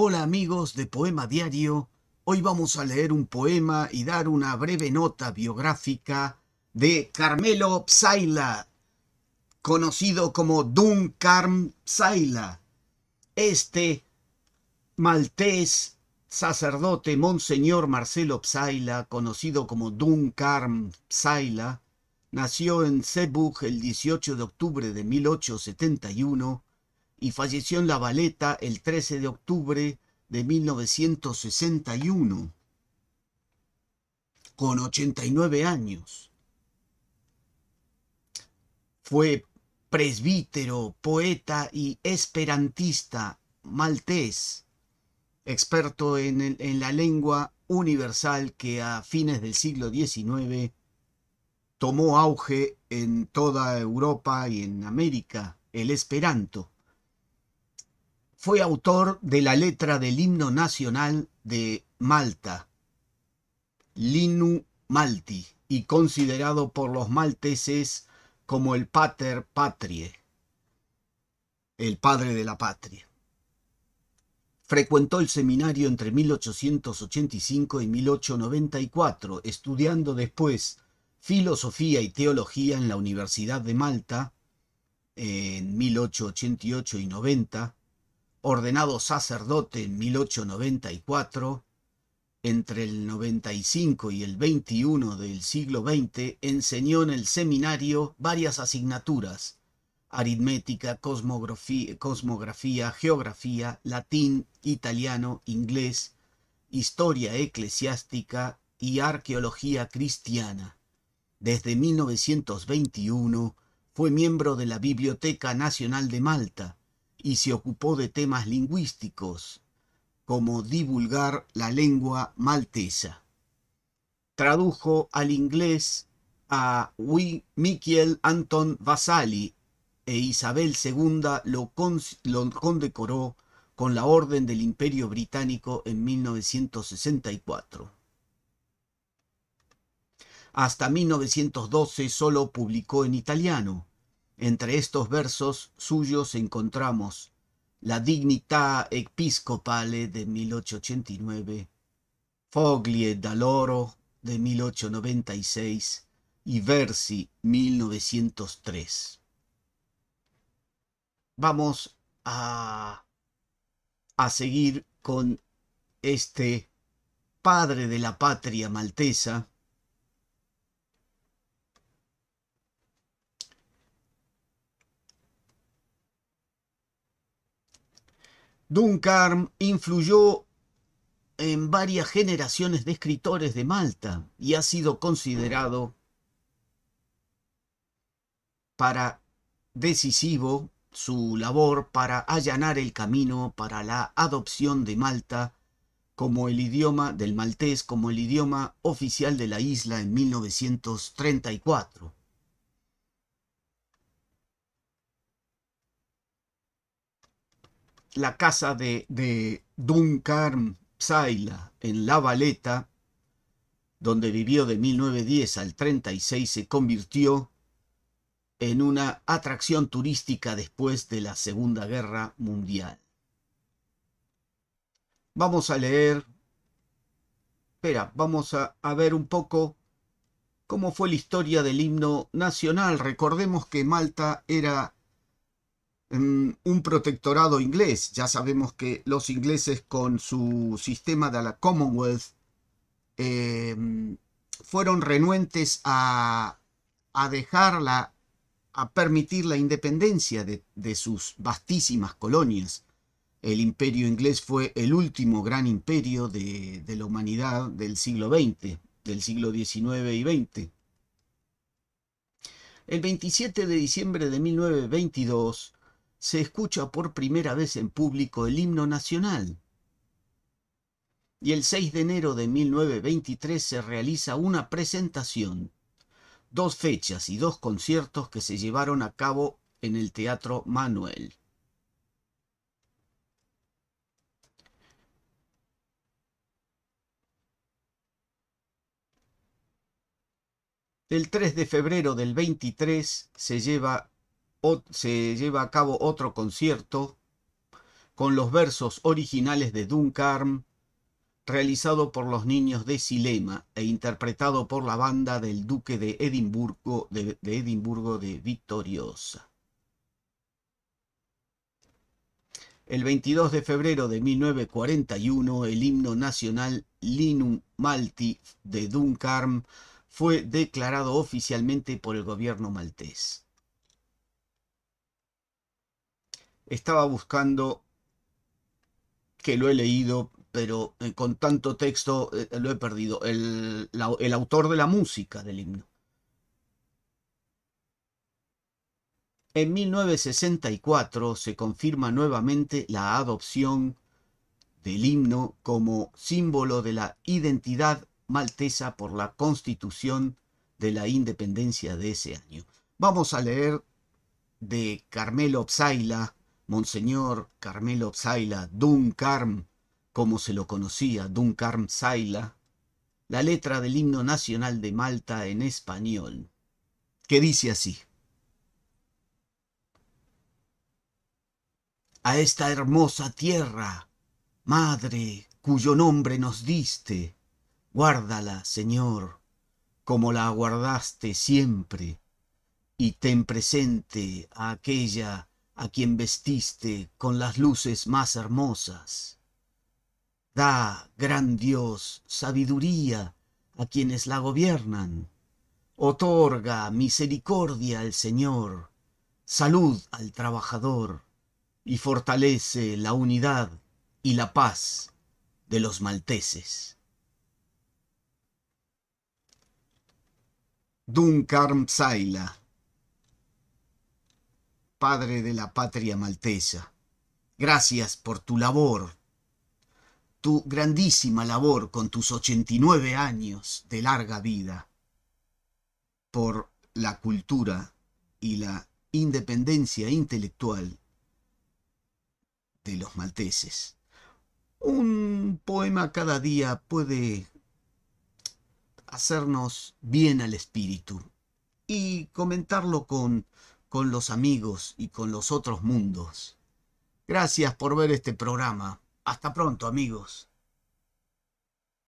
Hola amigos de Poema Diario, hoy vamos a leer un poema y dar una breve nota biográfica de Carmelo Psaila, conocido como Duncarm Carm Psaila. Este maltés sacerdote Monseñor Marcelo Psaila, conocido como Duncarm Carm Psaila, nació en cebu el 18 de octubre de 1871 y falleció en La Valeta el 13 de octubre de 1961, con 89 años. Fue presbítero, poeta y esperantista maltés, experto en, en la lengua universal que a fines del siglo XIX tomó auge en toda Europa y en América, el esperanto fue autor de la letra del himno nacional de Malta, Linu Malti, y considerado por los malteses como el pater patrie, el padre de la patria. Frecuentó el seminario entre 1885 y 1894, estudiando después filosofía y teología en la Universidad de Malta en 1888 y 90 ordenado sacerdote en 1894, entre el 95 y el 21 del siglo XX, enseñó en el seminario varias asignaturas, aritmética, cosmografía, geografía, latín, italiano, inglés, historia eclesiástica y arqueología cristiana. Desde 1921 fue miembro de la Biblioteca Nacional de Malta, y se ocupó de temas lingüísticos, como divulgar la lengua maltesa. Tradujo al inglés a Michael Anton Vasali e Isabel II lo, lo condecoró con la Orden del Imperio Británico en 1964. Hasta 1912 solo publicó en italiano, entre estos versos suyos encontramos La dignità episcopale de 1889, Foglie d'Aloro de 1896 y Versi 1903. Vamos a, a seguir con este padre de la patria maltesa, Duncan influyó en varias generaciones de escritores de Malta y ha sido considerado para decisivo su labor para allanar el camino para la adopción de Malta como el idioma del maltés como el idioma oficial de la isla en 1934. la casa de, de Duncan Psaila en La Valeta, donde vivió de 1910 al 36, se convirtió en una atracción turística después de la Segunda Guerra Mundial. Vamos a leer, espera, vamos a, a ver un poco cómo fue la historia del himno nacional. Recordemos que Malta era Mm, un protectorado inglés. Ya sabemos que los ingleses con su sistema de la Commonwealth em, fueron renuentes a, dejarla, a permitir la independencia de, sus vastísimas colonias. El imperio inglés fue el último gran imperio de, de la humanidad del siglo XX, del siglo XIX y XX. El 27 de diciembre de 1922, se escucha por primera vez en público el himno nacional. Y el 6 de enero de 1923 se realiza una presentación, dos fechas y dos conciertos que se llevaron a cabo en el Teatro Manuel. El 3 de febrero del 23 se lleva se lleva a cabo otro concierto con los versos originales de Duncarm realizado por los niños de Silema e interpretado por la banda del Duque de Edimburgo de, Edimburgo de Victoriosa. El 22 de febrero de 1941, el himno nacional Linum Malti de Duncarm fue declarado oficialmente por el gobierno maltés. estaba buscando, que lo he leído, pero eh, con tanto texto eh, eh, lo he perdido, el, el autor de la música del himno. En 1964 se confirma nuevamente la adopción del himno como símbolo de la identidad maltesa por la constitución de la independencia de ese año. Vamos a leer de Carmelo Psaila Monseñor Carmelo Zaila, Dun como se lo conocía, Dun Zaila, la letra del himno nacional de Malta en español, que dice así. A esta hermosa tierra, madre, cuyo nombre nos diste, guárdala, Señor, como la guardaste siempre, y ten presente a aquella a quien vestiste con las luces más hermosas. Da, gran Dios, sabiduría a quienes la gobiernan. Otorga misericordia al Señor, salud al trabajador, y fortalece la unidad y la paz de los malteses. Duncan Saila padre de la patria maltesa. Gracias por tu labor, tu grandísima labor con tus 89 años de larga vida, por la cultura y la independencia intelectual de los malteses. Un poema cada día puede hacernos bien al espíritu y comentarlo con con los amigos y con los otros mundos. Gracias por ver este programa. Hasta pronto amigos.